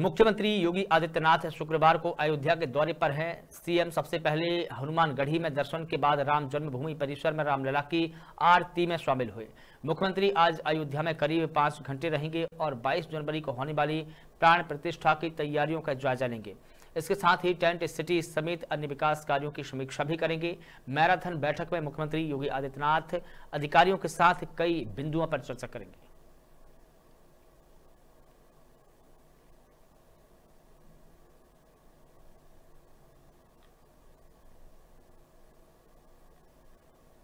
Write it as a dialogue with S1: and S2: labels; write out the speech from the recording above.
S1: मुख्यमंत्री योगी आदित्यनाथ शुक्रवार को अयोध्या के दौरे पर हैं सीएम सबसे पहले हनुमानगढ़ी में दर्शन के बाद राम जन्मभूमि परिसर में रामलला की आरती में शामिल हुए मुख्यमंत्री आज अयोध्या में करीब पाँच घंटे रहेंगे और 22 जनवरी को होने वाली प्राण प्रतिष्ठा की तैयारियों का जायजा लेंगे इसके साथ ही टेंट सिटी समेत अन्य विकास कार्यों की समीक्षा भी करेंगे मैराथन बैठक में मुख्यमंत्री योगी आदित्यनाथ अधिकारियों के साथ कई बिंदुओं पर चर्चा करेंगे